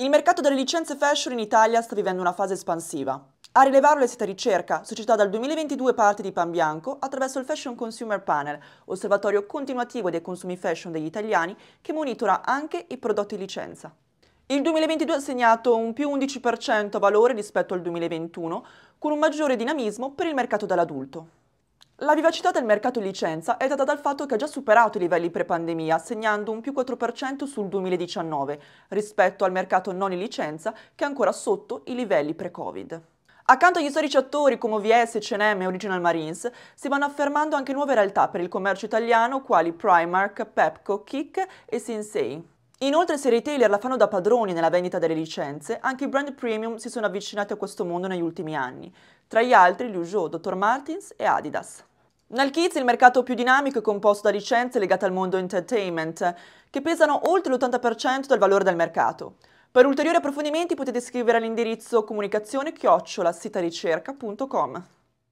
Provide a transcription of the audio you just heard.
Il mercato delle licenze fashion in Italia sta vivendo una fase espansiva. A rilevarlo è stata Ricerca, società dal 2022 parte di Pan Bianco, attraverso il Fashion Consumer Panel, osservatorio continuativo dei consumi fashion degli italiani che monitora anche i prodotti licenza. Il 2022 ha segnato un più 11% a valore rispetto al 2021, con un maggiore dinamismo per il mercato dell'adulto. La vivacità del mercato licenza è data dal fatto che ha già superato i livelli pre-pandemia, segnando un più 4% sul 2019, rispetto al mercato non in licenza che è ancora sotto i livelli pre-Covid. Accanto agli storici attori come OVS, CNM e Original Marines, si vanno affermando anche nuove realtà per il commercio italiano quali Primark, Pepco, Kik e Sensei. Inoltre se i retailer la fanno da padroni nella vendita delle licenze, anche i brand premium si sono avvicinati a questo mondo negli ultimi anni, tra gli altri Liu Peugeot, Dr. Martins e Adidas. Nel Kids il mercato più dinamico è composto da licenze legate al mondo entertainment, che pesano oltre l'80% del valore del mercato. Per ulteriori approfondimenti potete scrivere all'indirizzo comunicazione-sitaricerca.com.